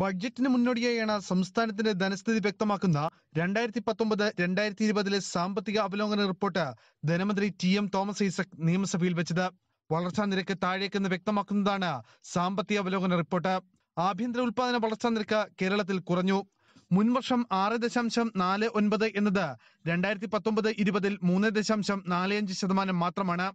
ബഡ്ജറ്റിന് മുന്നോടിയായാണ് സംസ്ഥാനത്തിന്റെ ധനസ്ഥിതി വ്യക്തമാക്കുന്ന രണ്ടായിരത്തി പത്തൊമ്പത് രണ്ടായിരത്തി ഇരുപതിലെ സാമ്പത്തിക അവലോകന റിപ്പോർട്ട് ധനമന്ത്രി ടി എം തോമസ് ഐസക് നിയമസഭയിൽ വെച്ചത് വളർച്ചാ നിരക്ക് താഴേക്കെന്ന് വ്യക്തമാക്കുന്നതാണ് സാമ്പത്തിക അവലോകന റിപ്പോർട്ട് ആഭ്യന്തര ഉൽപാദന വളർച്ചാ നിരക്ക് കേരളത്തിൽ കുറഞ്ഞു മുൻവർഷം ആറ് ദശാംശം നാല് ഒൻപത് എന്നത് രണ്ടായിരത്തി പത്തൊമ്പത് ഇരുപതിൽ മൂന്ന് ദശാംശം നാല് അഞ്ച് ശതമാനം മാത്രമാണ്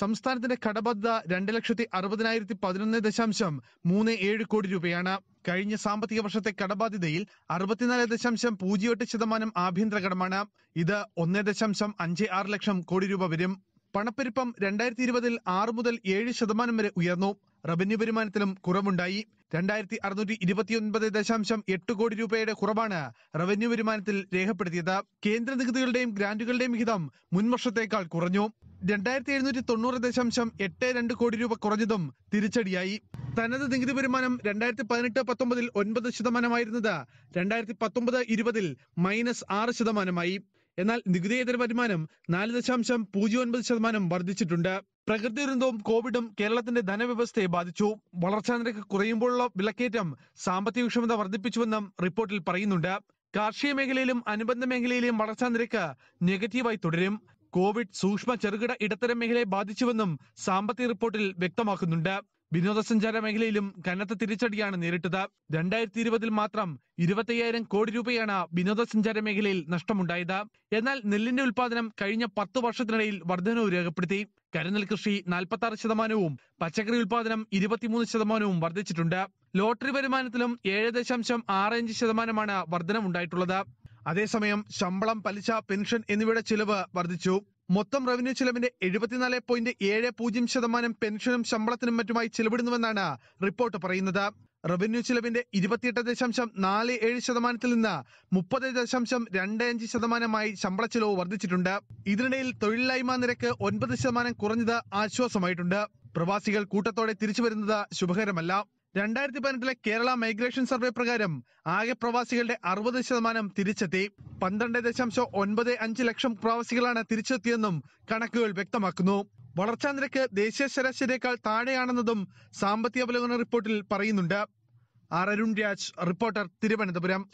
സംസ്ഥാനത്തിന്റെ കടബദ്ധ രണ്ട് ലക്ഷത്തി അറുപതിനായിരത്തി പതിനൊന്ന് ദശാംശം മൂന്ന് ഏഴ് കോടി രൂപയാണ് കഴിഞ്ഞ സാമ്പത്തിക വർഷത്തെ കടബാധ്യതയിൽ അറുപത്തിനാല് ദശാംശം പൂജ്യം എട്ട് ശതമാനം ആഭ്യന്തര കടമാണ് ഇത് ഒന്ന് ദശാംശം അഞ്ച് ആറ് ലക്ഷം കോടി രൂപ വരും പണപ്പെരുപ്പം രണ്ടായിരത്തി ഇരുപതിൽ ആറ് മുതൽ ഏഴ് ശതമാനം വരെ ഉയർന്നു റവന്യൂ വരുമാനത്തിലും കുറവുണ്ടായി രണ്ടായിരത്തി അറുന്നൂറ്റി ഇരുപത്തിയൊൻപത് ദശാംശം എട്ട് കോടി രൂപയുടെ കുറവാണ് റവന്യൂ വരുമാനത്തിൽ രേഖപ്പെടുത്തിയത് കേന്ദ്ര നികുതികളുടെയും ഗ്രാന്റുകളുടെയും വിഹിതം മുൻവർഷത്തേക്കാൾ കുറഞ്ഞു രണ്ടായിരത്തി എഴുന്നൂറ്റി തൊണ്ണൂറ് ദശാംശം എട്ട് രണ്ട് കോടി രൂപ കുറഞ്ഞതും തിരിച്ചടിയായി തനത് നികുതി വരുമാനം രണ്ടായിരത്തി പതിനെട്ട് പത്തൊമ്പതിൽ ഒൻപത് ശതമാനമായിരുന്നത് രണ്ടായിരത്തി പത്തൊമ്പത് ഇരുപതിൽ മൈനസ് ആറ് ശതമാനമായി എന്നാൽ നികുതിയേതര വരുമാനം നാല് ദശാംശം പൂജ്യം ഒൻപത് ശതമാനം വർദ്ധിച്ചിട്ടുണ്ട് പ്രകൃതി ദുരന്തവും കോവിഡും കേരളത്തിന്റെ ധനവ്യവസ്ഥയെ ബാധിച്ചു വളർച്ചാ നിരക്ക് കുറയുമ്പോഴുള്ള വിലക്കയറ്റം സാമ്പത്തിക വിഷമത വർദ്ധിപ്പിച്ചുവെന്നും റിപ്പോർട്ടിൽ പറയുന്നുണ്ട് കാർഷിക മേഖലയിലും അനുബന്ധ മേഖലയിലെയും വളർച്ചാ നിരക്ക് നെഗറ്റീവായി തുടരും കോവിഡ് സൂക്ഷ്മ ചെറുകിട ഇടത്തരം മേഖലയെ ബാധിച്ചുവെന്നും സാമ്പത്തിക റിപ്പോർട്ടിൽ വ്യക്തമാക്കുന്നുണ്ട് വിനോദസഞ്ചാര മേഖലയിലും കനത്ത തിരിച്ചടിയാണ് നേരിട്ടത് രണ്ടായിരത്തി ഇരുപതിൽ മാത്രം ഇരുപത്തയ്യായിരം കോടി രൂപയാണ് വിനോദസഞ്ചാര മേഖലയിൽ നഷ്ടമുണ്ടായത് എന്നാൽ നെല്ലിന്റെ ഉൽപാദനം കഴിഞ്ഞ പത്ത് വർഷത്തിനിടയിൽ വർധനവ് രേഖപ്പെടുത്തി കരുനെൽ കൃഷി നാൽപ്പത്തി ആറ് ശതമാനവും പച്ചക്കറി ഉൽപാദനം ഇരുപത്തിമൂന്ന് ശതമാനവും വർദ്ധിച്ചിട്ടുണ്ട് ലോട്ടറി വരുമാനത്തിലും ഏഴ് ദശാംശം ശതമാനമാണ് വർധനമുണ്ടായിട്ടുള്ളത് അതേസമയം ശമ്പളം പലിശ പെൻഷൻ എന്നിവയുടെ ചിലവ് വർദ്ധിച്ചു മൊത്തം റവന്യൂ ചിലവിന്റെ എഴുപത്തിനാല് പോയിന്റ് ഏഴ് പൂജ്യം ശതമാനം പെൻഷനും ശമ്പളത്തിനും മറ്റുമായി ചെലവിടുന്നുവെന്നാണ് റിപ്പോർട്ട് പറയുന്നത് റവന്യൂ ചിലവിന്റെ ഇരുപത്തിയെട്ട് ദശാംശം നാല് ഏഴ് ശതമാനത്തിൽ നിന്ന് മുപ്പത് ദശാംശം രണ്ട് അഞ്ച് ശതമാനമായി ശമ്പള ചിലവ് വർദ്ധിച്ചിട്ടുണ്ട് ഇതിനിടയിൽ തൊഴിലില്ലായ്മ നിരക്ക് ഒൻപത് ശതമാനം കുറഞ്ഞത് ആശ്വാസമായിട്ടുണ്ട് പ്രവാസികൾ കൂട്ടത്തോടെ തിരിച്ചു വരുന്നത് ശുഭകരമല്ല രണ്ടായിരത്തി പതിനെട്ടിലെ കേരള മൈഗ്രേഷൻ സർവേ പ്രകാരം ആകെ പ്രവാസികളുടെ അറുപത് ശതമാനം തിരിച്ചെത്തി പന്ത്രണ്ട് ദശാംശം ഒൻപത് അഞ്ച് ലക്ഷം പ്രവാസികളാണ് തിരിച്ചെത്തിയെന്നും കണക്കുകൾ വ്യക്തമാക്കുന്നു വളർച്ചാ നിരക്ക് ദേശീയ ശരാശരിയേക്കാൾ താഴെയാണെന്നതും സാമ്പത്തിക അവലോകന റിപ്പോർട്ടിൽ പറയുന്നുണ്ട് ആർ അരുൺ രാജ് റിപ്പോർട്ടർ തിരുവനന്തപുരം